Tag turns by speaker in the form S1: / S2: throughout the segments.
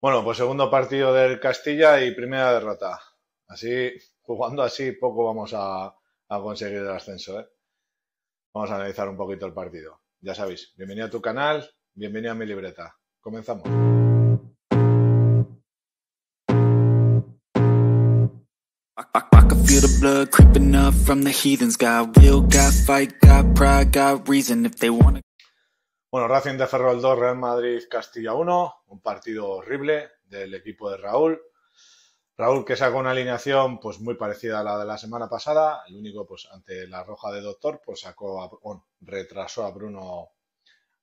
S1: Bueno, pues segundo partido del Castilla y primera derrota. Así, jugando así, poco vamos a, conseguir el ascenso. ¿eh? Vamos a analizar un poquito el partido. Ya sabéis, bienvenido a tu canal, bienvenido a mi libreta. Comenzamos. Bueno, Racing de Ferrol 2, Real Madrid Castilla 1, un partido horrible del equipo de Raúl. Raúl que sacó una alineación pues muy parecida a la de la semana pasada, el único pues ante la roja de Doctor pues sacó a, retrasó a Bruno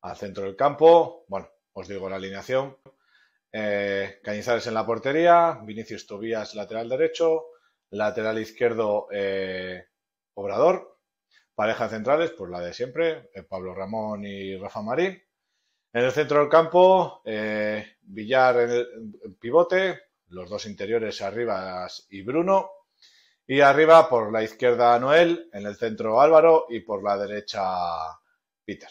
S1: al centro del campo. Bueno, os digo la alineación. Eh, Cañizares en la portería, Vinicius Tobías lateral derecho, lateral izquierdo eh, Obrador, Parejas centrales, pues la de siempre, eh, Pablo Ramón y Rafa Marín. En el centro del campo, eh, Villar en el pivote, los dos interiores arriba y Bruno. Y arriba por la izquierda Noel, en el centro Álvaro y por la derecha Peter.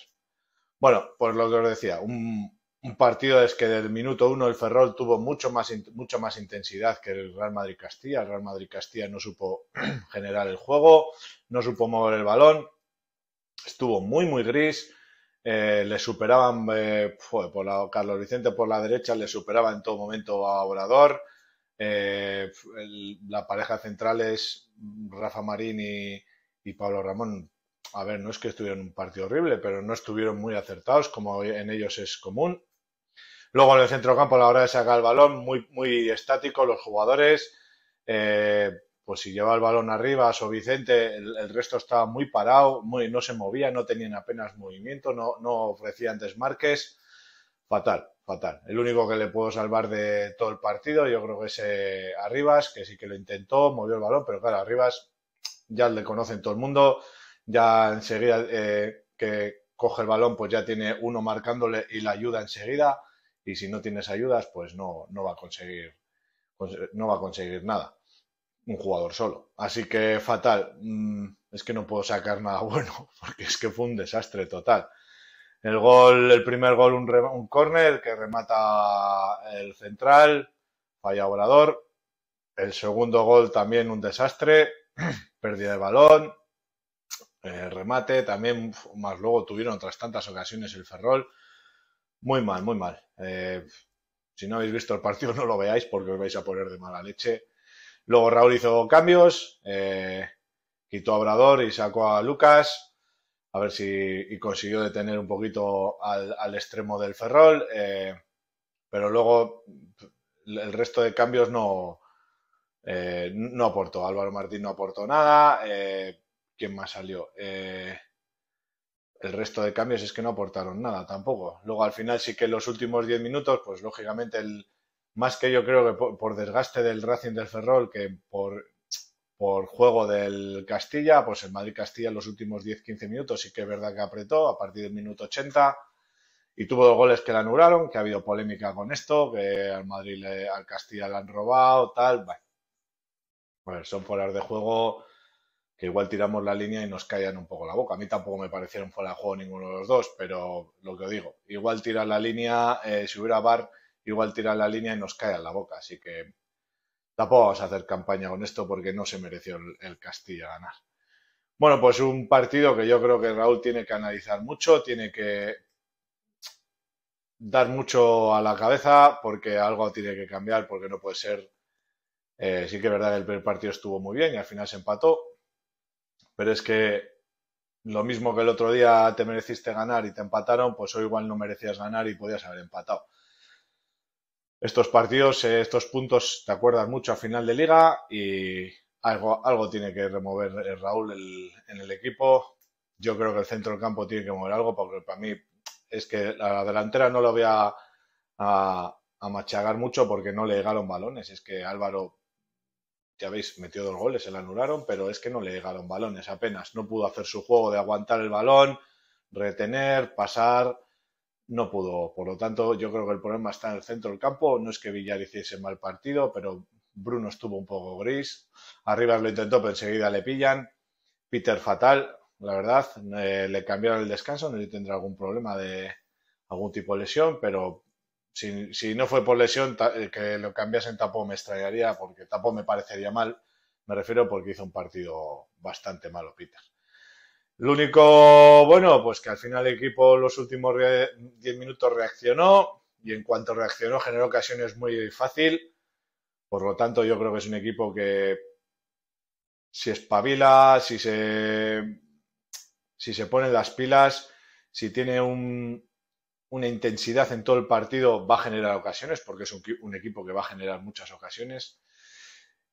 S1: Bueno, pues lo que os decía, un, un partido es que del minuto uno el Ferrol tuvo mucho más, mucha más intensidad que el Real Madrid Castilla. El Real Madrid Castilla no supo generar el juego, no supo mover el balón, estuvo muy, muy gris. Eh, le superaban, fue eh, por la, Carlos Vicente por la derecha le superaba en todo momento a Obrador. Eh, la pareja central es Rafa Marín y, y Pablo Ramón a ver, no es que estuvieron un partido horrible, pero no estuvieron muy acertados, como en ellos es común. Luego en el centrocampo a la hora de sacar el balón, muy, muy estático los jugadores. Eh, pues si lleva el balón arriba, o Vicente, el, resto estaba muy parado, muy, no se movía, no tenían apenas movimiento, no, no ofrecían desmarques. Fatal, fatal. El único que le puedo salvar de todo el partido, yo creo que es eh, Arribas, que sí que lo intentó, movió el balón, pero claro, Arribas ya le conocen todo el mundo, ya enseguida eh, que coge el balón, pues ya tiene uno marcándole y la ayuda enseguida y si no tienes ayudas, pues no, no, va, a conseguir, pues, eh, no va a conseguir nada. Un jugador solo. Así que fatal. Mm, es que no puedo sacar nada bueno, porque es que fue un desastre total. El gol, el primer gol, un, un córner que remata el central, falla volador. El segundo gol también un desastre, pérdida de balón, eh, remate también, más luego tuvieron otras tantas ocasiones el Ferrol. Muy mal, muy mal. Eh, si no habéis visto el partido, no lo veáis porque os vais a poner de mala leche. Luego Raúl hizo cambios, eh, quitó a Obrador y sacó a Lucas. A ver si consiguió detener un poquito al, extremo del Ferrol. Eh, pero luego el resto de cambios no, no aportó. Álvaro Martín no aportó nada. ¿Quién más salió? El resto de cambios es que no aportaron nada tampoco. Luego al final sí que en los últimos 10 minutos, pues lógicamente el, más que yo creo que por, desgaste del Racing del Ferrol que por, por juego del Castilla, pues el Madrid-Castilla en los últimos 10-15 minutos sí que es verdad que apretó a partir del minuto 80 y tuvo dos goles que la anularon, que ha habido polémica con esto, que al Madrid, al Castilla le han robado, tal, bueno. Pues son fueras de juego que igual tiramos la línea y nos callan un poco la boca. A mí tampoco me parecieron fuera de juego ninguno de los dos, pero lo que digo, igual tirar la línea, eh, si hubiera bar, igual tirar la línea y nos callan la boca. Así que tampoco vamos a hacer campaña con esto porque no se mereció el, Castillo Castilla ganar. Bueno, pues un partido que yo creo que Raúl tiene que analizar mucho, tiene que dar mucho a la cabeza porque algo tiene que cambiar, porque no puede ser. Eh, sí que es verdad que el primer partido estuvo muy bien y al final se empató, pero es que lo mismo que el otro día te mereciste ganar y te empataron, pues hoy igual no merecías ganar y podías haber empatado. Estos partidos, eh, estos puntos, te acuerdas mucho a final de liga y algo, algo tiene que remover eh, Raúl en el equipo. Yo creo que el centro del campo tiene que mover algo, porque para mí es que la delantera no lo voy a, machagar mucho porque no le llegaron balones. Es que Álvaro ya veis, metió dos goles, se le anularon, pero es que no le llegaron balones apenas. No pudo hacer su juego de aguantar el balón, retener, pasar. No pudo. Por lo tanto, yo creo que el problema está en el centro del campo. No es que Villar hiciese mal partido, pero Bruno estuvo un poco gris. Arribas lo intentó, pero enseguida le pillan. Peter fatal, la verdad. Eh, le cambiaron el descanso, no le tendrá algún problema de algún tipo de lesión, pero si, no fue por lesión, eh, que lo en Tapo me extrañaría porque Tapo me parecería mal. Me refiero porque hizo un partido bastante malo, Peter. Lo único bueno, pues que al final el equipo los últimos 10 minutos reaccionó y en cuanto reaccionó generó ocasiones muy fácil. Por lo tanto, yo creo que es un equipo que si espabila, si se, si se ponen las pilas, si tiene un, una intensidad en todo el partido, va a generar ocasiones, porque es un, equipo que va a generar muchas ocasiones.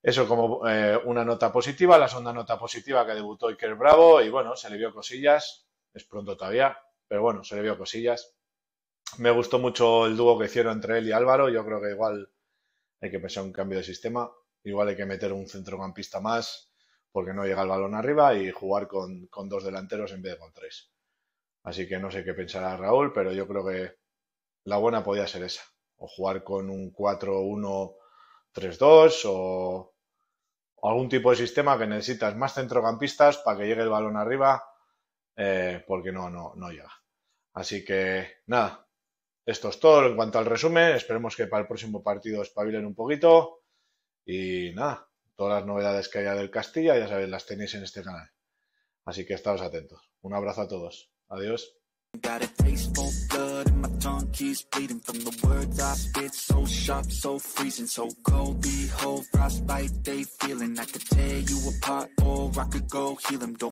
S1: Eso como eh, una nota positiva, la segunda nota positiva que debutó Iker Bravo y bueno, se le vio cosillas, es pronto todavía, pero bueno, se le vio cosillas. Me gustó mucho el dúo que hicieron entre él y Álvaro, yo creo que igual hay que pensar un cambio de sistema, igual hay que meter un centrocampista más porque no llega el balón arriba y jugar con dos delanteros en vez de con tres. Así que no sé qué pensará Raúl, pero yo creo que la buena podía ser esa. O jugar con un 4-1-3-2 o algún tipo de sistema que necesitas más centrocampistas para que llegue el balón arriba, eh, porque no, no, no llega. Así que nada, esto es todo en cuanto al resumen. Esperemos que para el próximo partido espabilen un poquito. Y nada, todas las novedades que haya del Castilla, ya sabéis, las tenéis en este canal. Así que estaos atentos. Un abrazo a todos. Adiós. Got a taste for blood and my tongue keeps bleeding from the words I spit. So sharp, so freezing, so cold. Behold, frostbite they feeling. I could tear you apart or I could go heal them. Don't